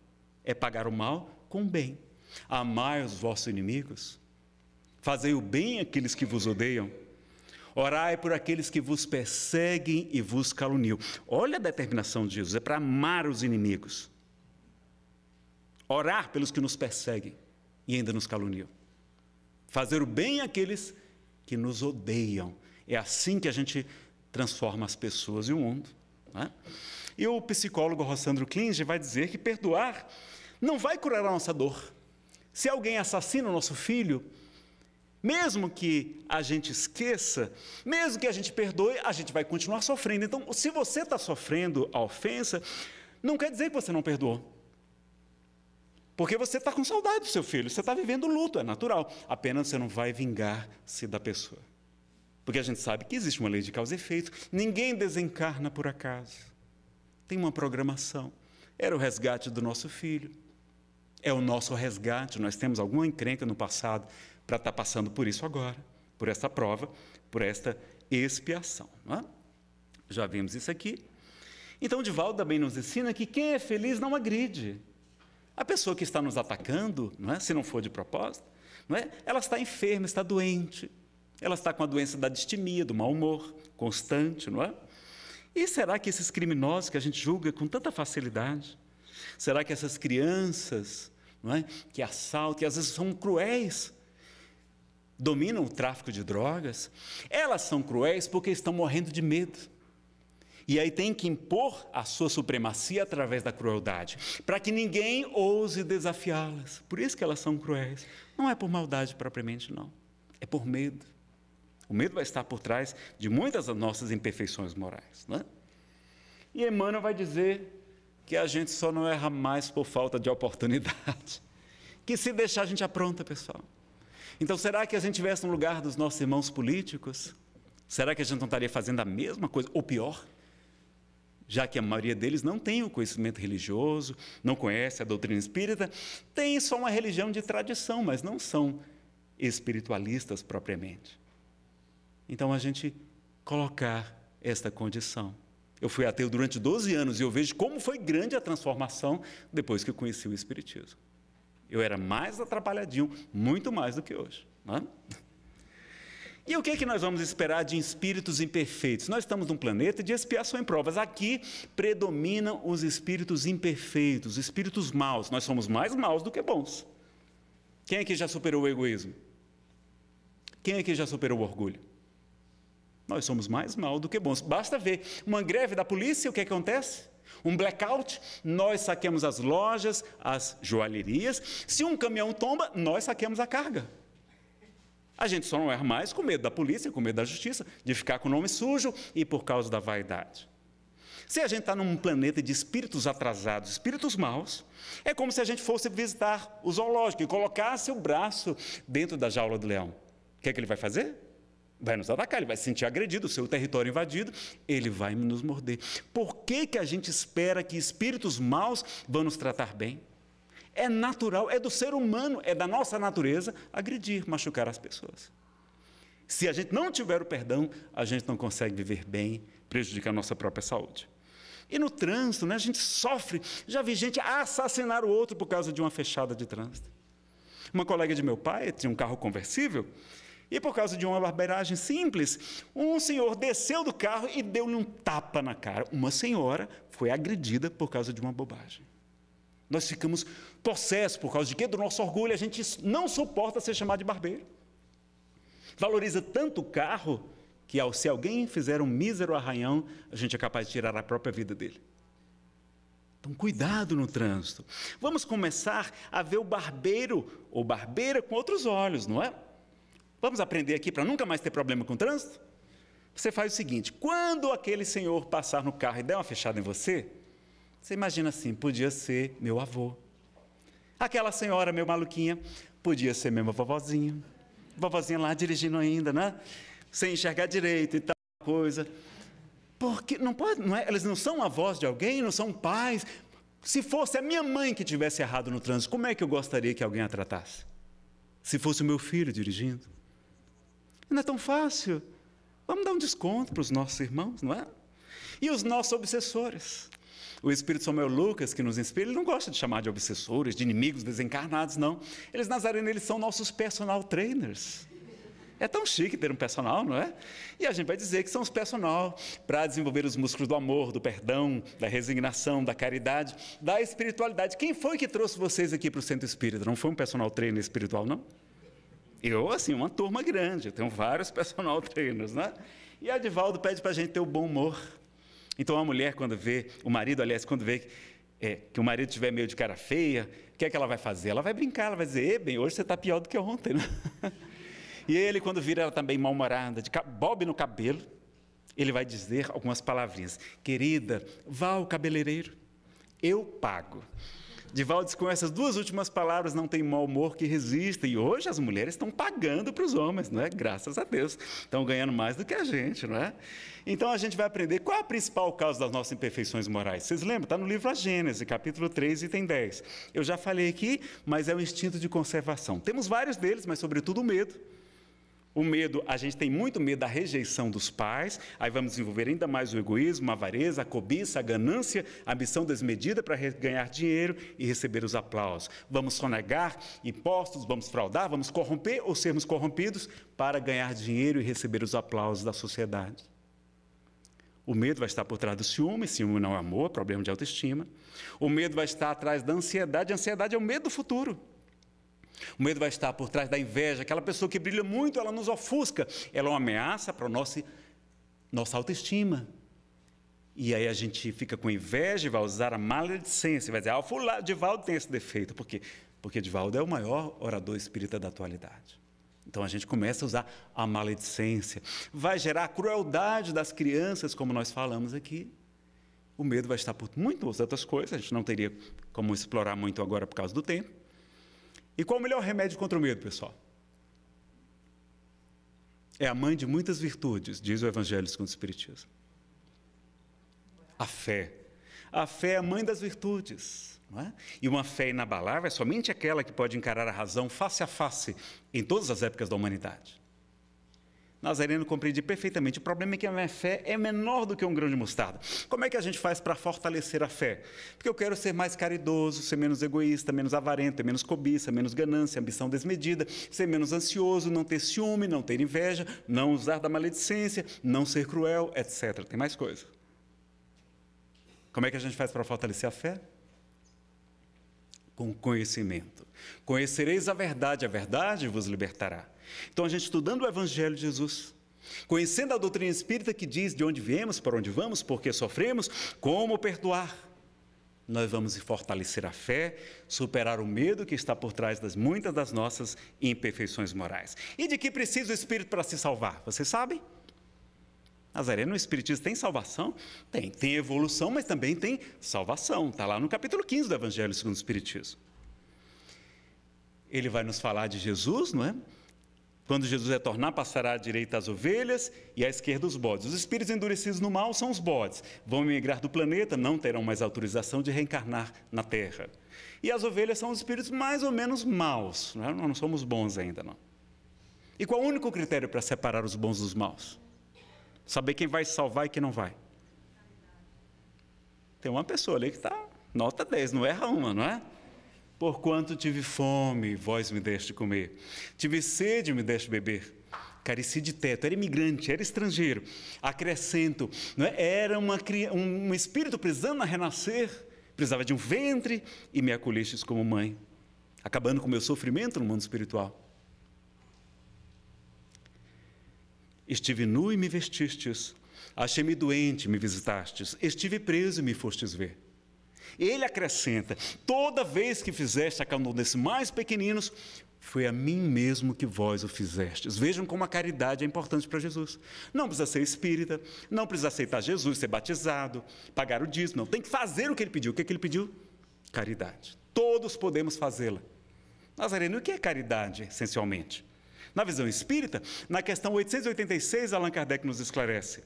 É pagar o mal com o bem. Amai os vossos inimigos, fazei o bem àqueles que vos odeiam, orai por aqueles que vos perseguem e vos caluniam. Olha a determinação de Jesus, é para amar os inimigos, orar pelos que nos perseguem e ainda nos caluniam, fazer o bem àqueles que nos odeiam. É assim que a gente transforma as pessoas e o mundo. Né? E o psicólogo Rossandro Klinge vai dizer que perdoar não vai curar a nossa dor, se alguém assassina o nosso filho, mesmo que a gente esqueça, mesmo que a gente perdoe, a gente vai continuar sofrendo. Então, se você está sofrendo a ofensa, não quer dizer que você não perdoou. Porque você está com saudade do seu filho, você está vivendo luto, é natural. Apenas você não vai vingar-se da pessoa. Porque a gente sabe que existe uma lei de causa e efeito, ninguém desencarna por acaso. Tem uma programação. Era o resgate do nosso filho, é o nosso resgate. Nós temos alguma encrenca no passado para estar tá passando por isso agora, por esta prova, por esta expiação. É? Já vimos isso aqui. Então, Divaldo também nos ensina que quem é feliz não agride. A pessoa que está nos atacando, não é? se não for de propósito, não é? ela está enferma, está doente. Ela está com a doença da distimia, do mau humor constante, não é? E será que esses criminosos que a gente julga com tanta facilidade, será que essas crianças não é? que assaltam, que às vezes são cruéis, dominam o tráfico de drogas. Elas são cruéis porque estão morrendo de medo. E aí tem que impor a sua supremacia através da crueldade, para que ninguém ouse desafiá-las. Por isso que elas são cruéis. Não é por maldade propriamente, não. É por medo. O medo vai estar por trás de muitas das nossas imperfeições morais. é? E Emmanuel vai dizer que a gente só não erra mais por falta de oportunidade. Que se deixar a gente apronta, pessoal. Então, será que a gente tivesse no lugar dos nossos irmãos políticos? Será que a gente não estaria fazendo a mesma coisa, ou pior? Já que a maioria deles não tem o conhecimento religioso, não conhece a doutrina espírita, tem só uma religião de tradição, mas não são espiritualistas propriamente. Então, a gente colocar esta condição. Eu fui ateu durante 12 anos e eu vejo como foi grande a transformação depois que eu conheci o Espiritismo. Eu era mais atrapalhadinho, muito mais do que hoje. Não é? E o que, é que nós vamos esperar de espíritos imperfeitos? Nós estamos num planeta de expiação em provas. Aqui predominam os espíritos imperfeitos, espíritos maus. Nós somos mais maus do que bons. Quem aqui é já superou o egoísmo? Quem aqui é já superou o orgulho? Nós somos mais mal do que bons. Basta ver uma greve da polícia, o que acontece? Um blackout, nós saquemos as lojas, as joalherias. Se um caminhão tomba, nós saquemos a carga. A gente só não erra mais com medo da polícia, com medo da justiça, de ficar com o nome sujo e por causa da vaidade. Se a gente está num planeta de espíritos atrasados, espíritos maus, é como se a gente fosse visitar o zoológico e colocasse o braço dentro da jaula do leão. O que é que ele vai fazer? vai nos atacar, ele vai se sentir agredido, o seu território invadido, ele vai nos morder. Por que, que a gente espera que espíritos maus vão nos tratar bem? É natural, é do ser humano, é da nossa natureza agredir, machucar as pessoas. Se a gente não tiver o perdão, a gente não consegue viver bem, prejudica a nossa própria saúde. E no trânsito, né, a gente sofre. Já vi gente assassinar o outro por causa de uma fechada de trânsito. Uma colega de meu pai tinha um carro conversível e por causa de uma barbeiragem simples, um senhor desceu do carro e deu-lhe um tapa na cara. Uma senhora foi agredida por causa de uma bobagem. Nós ficamos possessos por causa de quê? Do nosso orgulho. A gente não suporta ser chamado de barbeiro. Valoriza tanto o carro que, se alguém fizer um mísero arranhão, a gente é capaz de tirar a própria vida dele. Então, cuidado no trânsito. Vamos começar a ver o barbeiro ou barbeira com outros olhos, não é? Vamos aprender aqui para nunca mais ter problema com o trânsito? Você faz o seguinte: quando aquele senhor passar no carro e der uma fechada em você, você imagina assim: podia ser meu avô. Aquela senhora, meu maluquinha, podia ser mesmo a vovozinha. Vovozinha lá dirigindo ainda, né? Sem enxergar direito e tal coisa. Porque não pode, não é, eles não são avós de alguém, não são pais. Se fosse a minha mãe que tivesse errado no trânsito, como é que eu gostaria que alguém a tratasse? Se fosse o meu filho dirigindo? Não é tão fácil. Vamos dar um desconto para os nossos irmãos, não é? E os nossos obsessores. O Espírito Samuel Lucas, que nos inspira, ele não gosta de chamar de obsessores, de inimigos desencarnados, não. Eles, Nazareno, eles são nossos personal trainers. É tão chique ter um personal, não é? E a gente vai dizer que são os personal para desenvolver os músculos do amor, do perdão, da resignação, da caridade, da espiritualidade. Quem foi que trouxe vocês aqui para o centro espírita? Não foi um personal trainer espiritual, não? Eu, assim, uma turma grande, tenho vários personal trainers, né? E a Divaldo pede para a gente ter o bom humor. Então, a mulher, quando vê, o marido, aliás, quando vê é, que o marido tiver meio de cara feia, o que é que ela vai fazer? Ela vai brincar, ela vai dizer, bem, hoje você está pior do que ontem, né? E ele, quando vira ela também mal-humorada, de bob no cabelo, ele vai dizer algumas palavrinhas. Querida, vá ao cabeleireiro, eu pago. Divaldes, com essas duas últimas palavras, não tem mau humor que resista. E hoje as mulheres estão pagando para os homens, não é? Graças a Deus. Estão ganhando mais do que a gente, não é? Então a gente vai aprender qual é a principal causa das nossas imperfeições morais. Vocês lembram? Está no livro A Gênese, capítulo 3, item 10. Eu já falei aqui, mas é o instinto de conservação. Temos vários deles, mas sobretudo o medo. O medo, a gente tem muito medo da rejeição dos pais, aí vamos desenvolver ainda mais o egoísmo, a avareza, a cobiça, a ganância, a ambição desmedida para ganhar dinheiro e receber os aplausos. Vamos sonegar impostos, vamos fraudar, vamos corromper ou sermos corrompidos para ganhar dinheiro e receber os aplausos da sociedade. O medo vai estar por trás do ciúme, ciúme não é amor, é problema de autoestima. O medo vai estar atrás da ansiedade, a ansiedade é o medo do futuro. O medo vai estar por trás da inveja, aquela pessoa que brilha muito, ela nos ofusca, ela é uma ameaça para a nossa, nossa autoestima. E aí a gente fica com inveja e vai usar a maledicência, vai dizer, ah, fulano, Divaldo tem esse defeito, por quê? Porque Divaldo é o maior orador espírita da atualidade. Então a gente começa a usar a maledicência, vai gerar a crueldade das crianças, como nós falamos aqui. O medo vai estar por muitas outras coisas, a gente não teria como explorar muito agora por causa do tempo e qual o melhor remédio contra o medo, pessoal? É a mãe de muitas virtudes, diz o Evangelho segundo o Espiritismo. A fé. A fé é a mãe das virtudes. É? E uma fé inabalável é somente aquela que pode encarar a razão face a face em todas as épocas da humanidade. Nazareno compreendi perfeitamente. O problema é que a minha fé é menor do que um grão de mostarda. Como é que a gente faz para fortalecer a fé? Porque eu quero ser mais caridoso, ser menos egoísta, menos avarento, ter menos cobiça, menos ganância, ambição desmedida, ser menos ansioso, não ter ciúme, não ter inveja, não usar da maledicência, não ser cruel, etc. Tem mais coisa. Como é que a gente faz para fortalecer a fé? Com conhecimento. Conhecereis a verdade, a verdade vos libertará. Então, a gente estudando o Evangelho de Jesus, conhecendo a doutrina espírita que diz de onde viemos, para onde vamos, por que sofremos, como perdoar, nós vamos fortalecer a fé, superar o medo que está por trás das muitas das nossas imperfeições morais. E de que precisa o Espírito para se salvar? Vocês sabem? Nazareno, o Espiritismo tem salvação? Tem. Tem evolução, mas também tem salvação. Está lá no capítulo 15 do Evangelho segundo o Espiritismo. Ele vai nos falar de Jesus, não é? Quando Jesus retornar, passará à direita as ovelhas e à esquerda os bodes. Os espíritos endurecidos no mal são os bodes. Vão emigrar do planeta, não terão mais autorização de reencarnar na Terra. E as ovelhas são os espíritos mais ou menos maus. Não é? Nós não somos bons ainda, não. E qual o único critério para separar os bons dos maus? Saber quem vai salvar e quem não vai. Tem uma pessoa ali que está nota 10, não erra uma, não é? Porquanto tive fome, vós me deste comer. Tive sede, me deste beber. Careci de teto, era imigrante, era estrangeiro. Acrescento, não é? era uma, um espírito precisando a renascer, precisava de um ventre e me acolhestes como mãe, acabando com o meu sofrimento no mundo espiritual. Estive nu e me vestistes. Achei-me doente, me visitastes. Estive preso e me fostes ver. Ele acrescenta: toda vez que fizeste a cada um desses mais pequeninos, foi a mim mesmo que vós o fizestes. Vejam como a caridade é importante para Jesus. Não precisa ser espírita, não precisa aceitar Jesus, ser batizado, pagar o dízimo, não. Tem que fazer o que ele pediu. O que, é que ele pediu? Caridade. Todos podemos fazê-la. Nazareno, o que é caridade, essencialmente? Na visão espírita, na questão 886, Allan Kardec nos esclarece.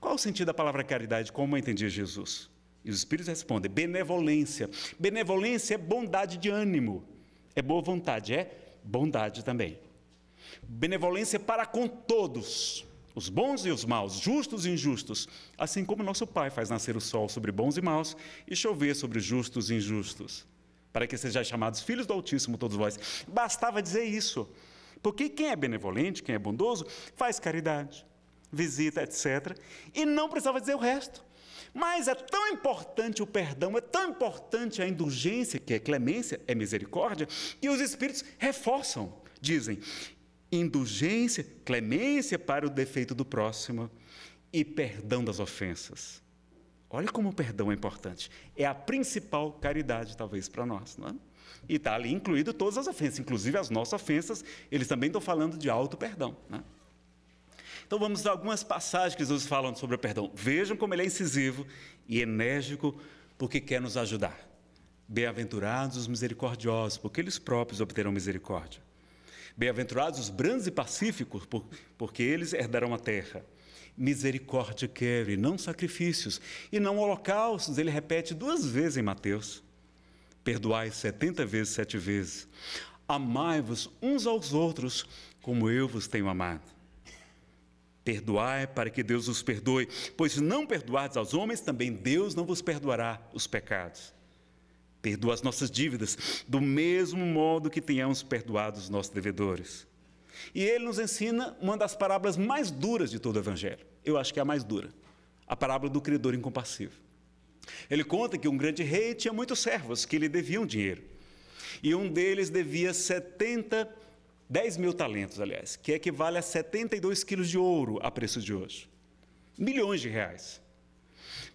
Qual o sentido da palavra caridade, como entendia Jesus? E os espíritos respondem: benevolência. Benevolência é bondade de ânimo. É boa vontade, é bondade também. Benevolência é para com todos, os bons e os maus, justos e injustos, assim como nosso Pai faz nascer o sol sobre bons e maus e chover sobre justos e injustos, para que sejais chamados filhos do Altíssimo todos vós. Bastava dizer isso. Porque quem é benevolente, quem é bondoso, faz caridade, visita, etc. E não precisava dizer o resto. Mas é tão importante o perdão, é tão importante a indulgência, que é clemência, é misericórdia, que os espíritos reforçam, dizem, indulgência, clemência para o defeito do próximo e perdão das ofensas. Olha como o perdão é importante. É a principal caridade, talvez, para nós, não é? E está ali incluído todas as ofensas, inclusive as nossas ofensas, eles também estão falando de alto perdão. não é? Então vamos a algumas passagens que Jesus fala sobre o perdão. Vejam como ele é incisivo e enérgico, porque quer nos ajudar. Bem-aventurados os misericordiosos, porque eles próprios obterão misericórdia. Bem-aventurados os brandos e pacíficos, porque eles herdarão a terra. Misericórdia quer, e não sacrifícios, e não holocaustos, ele repete duas vezes em Mateus. Perdoai setenta vezes, sete vezes. Amai-vos uns aos outros, como eu vos tenho amado. Perdoai para que Deus os perdoe, pois se não perdoardes aos homens, também Deus não vos perdoará os pecados. Perdoa as nossas dívidas, do mesmo modo que tenhamos perdoado os nossos devedores. E ele nos ensina uma das parábolas mais duras de todo o Evangelho. Eu acho que é a mais dura. A parábola do credor incompassivo. Ele conta que um grande rei tinha muitos servos que lhe deviam dinheiro. E um deles devia 70 10 mil talentos, aliás, que equivale a 72 quilos de ouro a preço de hoje. Milhões de reais.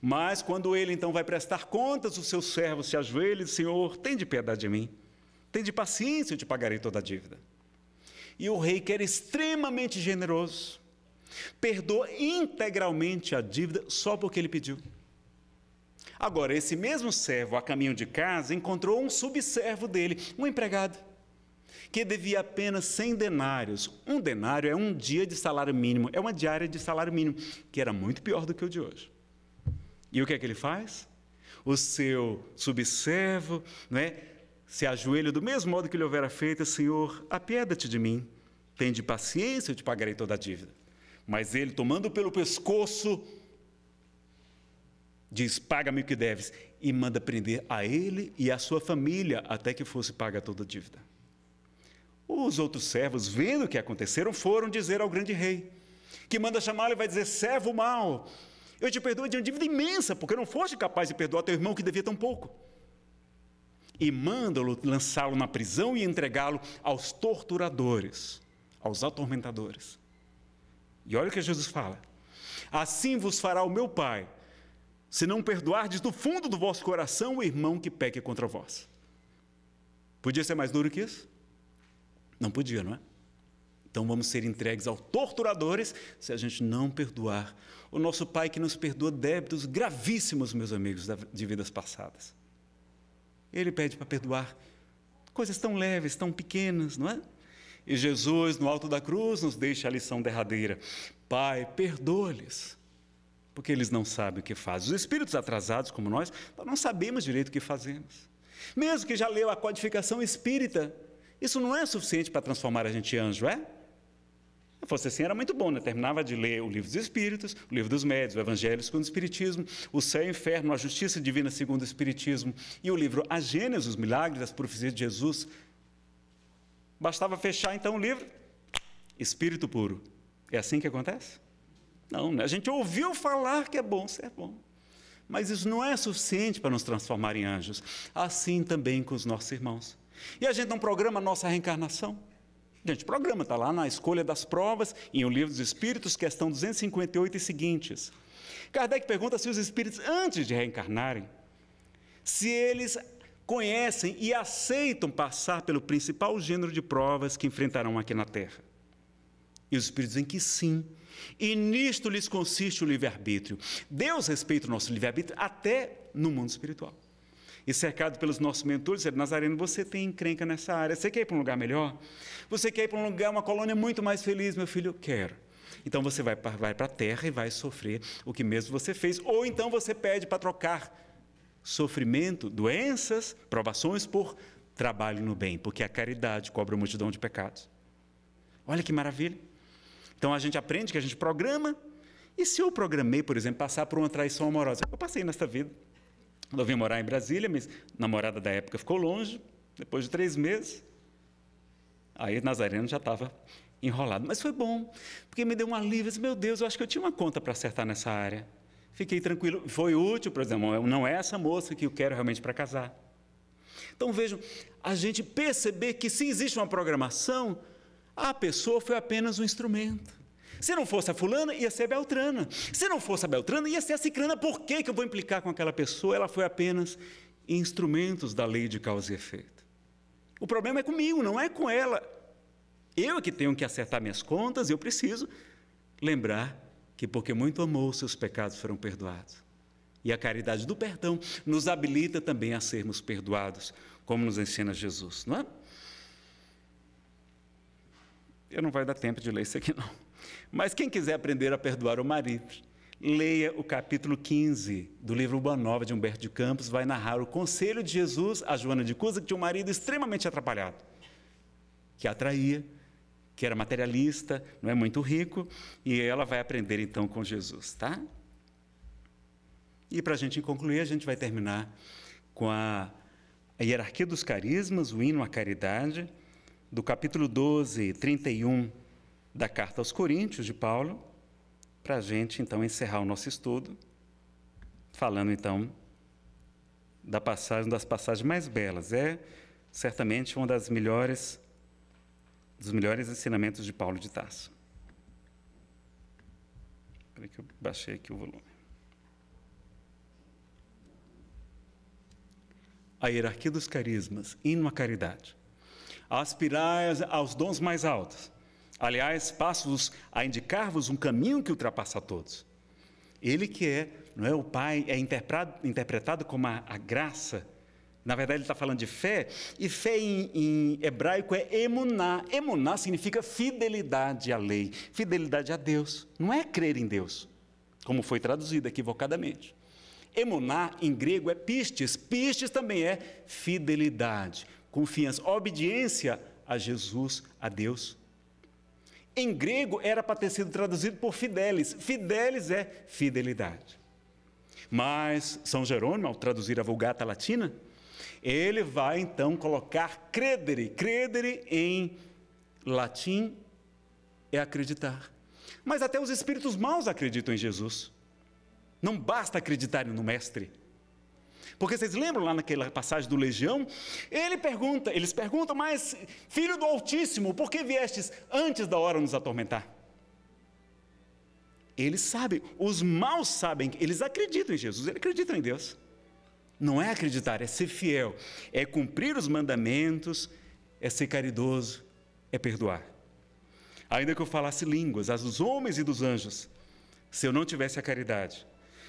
Mas quando ele então vai prestar contas, o seu servo se ajoelha e diz: Senhor, tem de piedade de mim, tem de paciência, eu te pagarei toda a dívida. E o rei, que era extremamente generoso, perdoa integralmente a dívida só porque ele pediu. Agora, esse mesmo servo, a caminho de casa, encontrou um subservo dele, um empregado que devia apenas 100 denários. Um denário é um dia de salário mínimo, é uma diária de salário mínimo, que era muito pior do que o de hoje. E o que é que ele faz? O seu subservo né, se ajoelha do mesmo modo que lhe houvera feito, Senhor, apieda-te de mim, tende paciência, eu te pagarei toda a dívida. Mas ele, tomando pelo pescoço, diz: Paga-me o que deves, e manda prender a ele e a sua família até que fosse paga toda a dívida. Os outros servos, vendo o que aconteceram, foram dizer ao grande rei, que manda chamá-lo e vai dizer: servo mau, eu te perdoo de uma dívida imensa, porque não foste capaz de perdoar teu irmão que devia tão pouco. E manda-lo lançá-lo na prisão e entregá-lo aos torturadores, aos atormentadores. E olha o que Jesus fala: Assim vos fará o meu Pai, se não perdoardes do fundo do vosso coração o irmão que peque contra vós. Podia ser mais duro que isso? Não podia, não é? Então vamos ser entregues aos torturadores se a gente não perdoar. O nosso Pai que nos perdoa débitos gravíssimos, meus amigos, de vidas passadas. Ele pede para perdoar coisas tão leves, tão pequenas, não é? E Jesus, no alto da cruz, nos deixa a lição derradeira: Pai, perdoa-lhes, porque eles não sabem o que fazem. Os espíritos atrasados, como nós, nós não sabemos direito o que fazemos. Mesmo que já leu a codificação espírita, isso não é suficiente para transformar a gente em anjo, é? Se fosse assim, era muito bom, né? Terminava de ler o Livro dos Espíritos, o Livro dos Médios, o Evangelho segundo o Espiritismo, o Céu e o Inferno, a Justiça Divina segundo o Espiritismo e o livro A Gênesis, os Milagres, as Profecias de Jesus. Bastava fechar então o livro, Espírito Puro. É assim que acontece? Não, né? a gente ouviu falar que é bom ser é bom. Mas isso não é suficiente para nos transformar em anjos. Assim também com os nossos irmãos. E a gente não programa a nossa reencarnação? A gente programa, está lá na escolha das provas, em O Livro dos Espíritos, questão 258 e seguintes. Kardec pergunta se os espíritos, antes de reencarnarem, se eles conhecem e aceitam passar pelo principal gênero de provas que enfrentarão aqui na Terra. E os espíritos dizem que sim. E nisto lhes consiste o livre-arbítrio. Deus respeita o nosso livre-arbítrio até no mundo espiritual e cercado pelos nossos mentores, ele Nazareno, você tem encrenca nessa área, você quer ir para um lugar melhor? Você quer ir para um lugar, uma colônia muito mais feliz, meu filho? Quero. Então você vai para, vai para a terra e vai sofrer o que mesmo você fez, ou então você pede para trocar sofrimento, doenças, provações por trabalho no bem, porque a caridade cobra a multidão de pecados. Olha que maravilha. Então a gente aprende que a gente programa, e se eu programei, por exemplo, passar por uma traição amorosa? Eu passei nesta vida. Ela veio morar em Brasília, minha namorada da época ficou longe, depois de três meses, aí Nazareno já estava enrolado. Mas foi bom, porque me deu um alívio, disse, meu Deus, eu acho que eu tinha uma conta para acertar nessa área. Fiquei tranquilo, foi útil, por exemplo, não é essa moça que eu quero realmente para casar. Então vejam, a gente perceber que se existe uma programação, a pessoa foi apenas um instrumento. Se não fosse a fulana, ia ser a Beltrana. Se não fosse a Beltrana, ia ser a Cicrana. Por que, que eu vou implicar com aquela pessoa? Ela foi apenas instrumentos da lei de causa e efeito. O problema é comigo, não é com ela. Eu é que tenho que acertar minhas contas, eu preciso lembrar que porque muito amou, seus pecados foram perdoados. E a caridade do perdão nos habilita também a sermos perdoados, como nos ensina Jesus, não é? Eu não vai dar tempo de ler isso aqui não. Mas quem quiser aprender a perdoar o marido, leia o capítulo 15 do livro Boa Nova de Humberto de Campos, vai narrar o conselho de Jesus a Joana de Cusa, que tinha um marido extremamente atrapalhado, que a atraía, que era materialista, não é muito rico, e ela vai aprender então com Jesus, tá? E para a gente concluir, a gente vai terminar com a, a hierarquia dos carismas, o hino à caridade, do capítulo 12, 31 da carta aos Coríntios de Paulo, para a gente então encerrar o nosso estudo, falando então da passagem, das passagens mais belas. É certamente uma das melhores, dos melhores ensinamentos de Paulo de Tarso. Espera que eu baixei aqui o volume. A hierarquia dos carismas, hino à caridade. Aspirar aos dons mais altos Aliás, passo-vos a indicar-vos um caminho que ultrapassa todos. Ele que é, não é o Pai, é interpretado, como a, a graça. Na verdade, ele está falando de fé, e fé em, em hebraico é emuná. Emuná significa fidelidade à lei, fidelidade a Deus. Não é crer em Deus, como foi traduzido equivocadamente. Emuná, em grego, é pistes. Pistes também é fidelidade, confiança, obediência a Jesus, a Deus. Em grego era para ter sido traduzido por fidelis. Fidelis é fidelidade. Mas São Jerônimo, ao traduzir a Vulgata Latina, ele vai então colocar credere. Credere em latim é acreditar. Mas até os espíritos maus acreditam em Jesus. Não basta acreditar no Mestre. Porque vocês lembram lá naquela passagem do Legião? Ele pergunta, eles perguntam, mas filho do Altíssimo, por que viestes antes da hora nos atormentar? Eles sabem, os maus sabem, eles acreditam em Jesus, eles acreditam em Deus. Não é acreditar, é ser fiel, é cumprir os mandamentos, é ser caridoso, é perdoar. Ainda que eu falasse línguas, as dos homens e dos anjos, se eu não tivesse a caridade,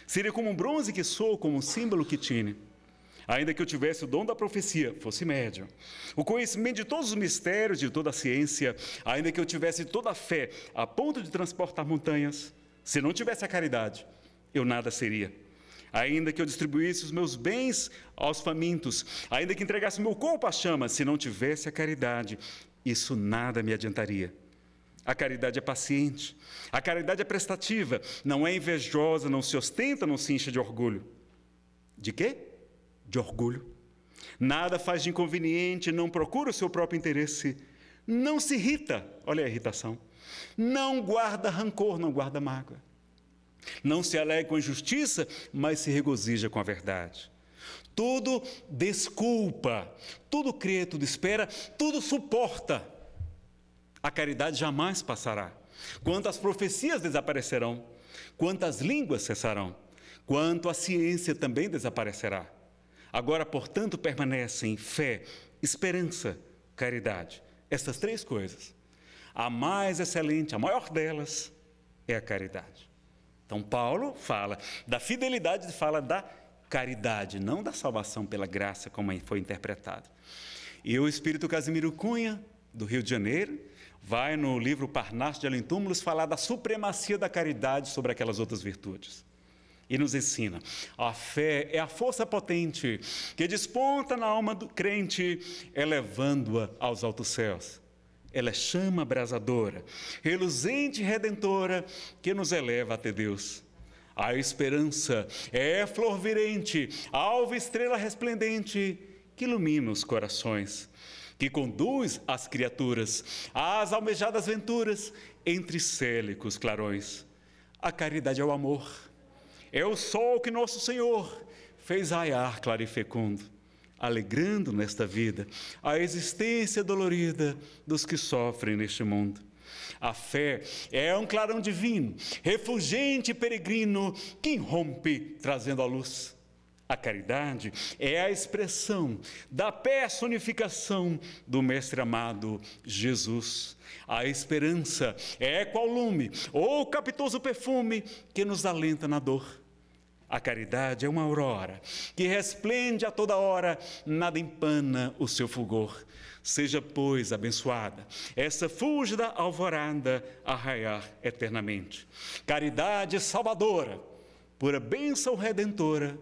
Seria como um bronze que sou, como um símbolo que tine. Ainda que eu tivesse o dom da profecia, fosse médio, o conhecimento de todos os mistérios, de toda a ciência, ainda que eu tivesse toda a fé a ponto de transportar montanhas, se não tivesse a caridade, eu nada seria. Ainda que eu distribuísse os meus bens aos famintos, ainda que entregasse meu corpo à chama, se não tivesse a caridade, isso nada me adiantaria. A caridade é paciente. A caridade é prestativa. Não é invejosa, não se ostenta, não se enche de orgulho. De quê? De orgulho. Nada faz de inconveniente, não procura o seu próprio interesse. Não se irrita. Olha a irritação. Não guarda rancor, não guarda mágoa. Não se alegra com a injustiça, mas se regozija com a verdade. Tudo desculpa, tudo crê, tudo espera, tudo suporta a caridade jamais passará. Quantas profecias desaparecerão, quantas línguas cessarão, quanto a ciência também desaparecerá. Agora, portanto, permanecem fé, esperança, caridade. Estas três coisas. A mais excelente, a maior delas, é a caridade. Então, Paulo fala da fidelidade e fala da caridade, não da salvação pela graça, como foi interpretado. E o espírito Casimiro Cunha, do Rio de Janeiro, vai no livro Parnasso de Além Túmulos falar da supremacia da caridade sobre aquelas outras virtudes. E nos ensina: a fé é a força potente que desponta na alma do crente, elevando-a aos altos céus. Ela é chama abrasadora, reluzente e redentora, que nos eleva até Deus. A esperança é flor virente, alva estrela resplendente, que ilumina os corações que conduz as criaturas às almejadas venturas entre célicos clarões. A caridade é o amor, é o sol que nosso Senhor fez raiar claro e fecundo, alegrando nesta vida a existência dolorida dos que sofrem neste mundo. A fé é um clarão divino, refulgente e peregrino que irrompe trazendo a luz. A caridade é a expressão da personificação do Mestre amado Jesus. A esperança é qual lume ou capitoso perfume que nos alenta na dor. A caridade é uma aurora que resplende a toda hora, nada empana o seu fulgor. Seja, pois, abençoada essa fúlgida alvorada a raiar eternamente. Caridade salvadora, pura bênção redentora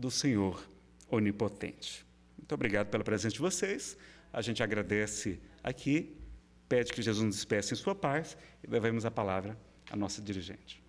do Senhor Onipotente. Muito obrigado pela presença de vocês. A gente agradece aqui, pede que Jesus nos despeça em sua paz e levemos a palavra à nossa dirigente.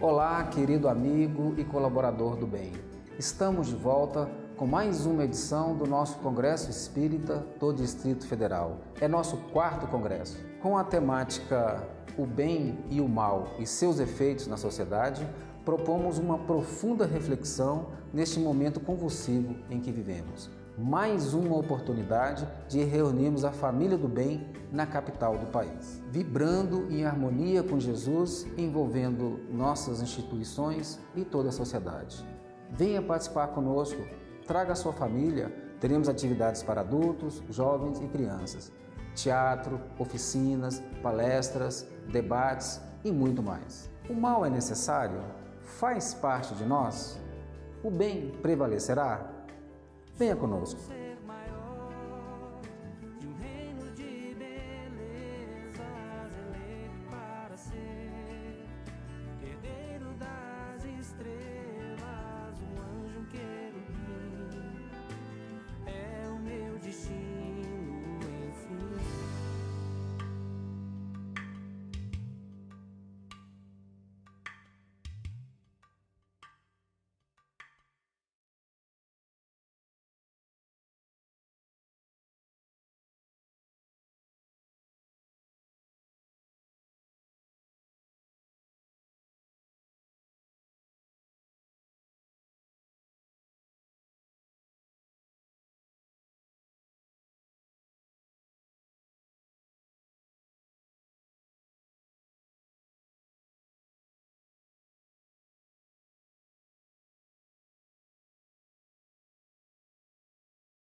Olá, querido amigo e colaborador do bem. Estamos de volta com mais uma edição do nosso Congresso Espírita do Distrito Federal. É nosso quarto congresso, com a temática O Bem e o Mal e seus efeitos na sociedade propomos uma profunda reflexão neste momento convulsivo em que vivemos. Mais uma oportunidade de reunirmos a família do bem na capital do país, vibrando em harmonia com Jesus, envolvendo nossas instituições e toda a sociedade. Venha participar conosco, traga a sua família, teremos atividades para adultos, jovens e crianças, teatro, oficinas, palestras, debates e muito mais. O mal é necessário? faz parte de nós, o bem prevalecerá? Venha conosco.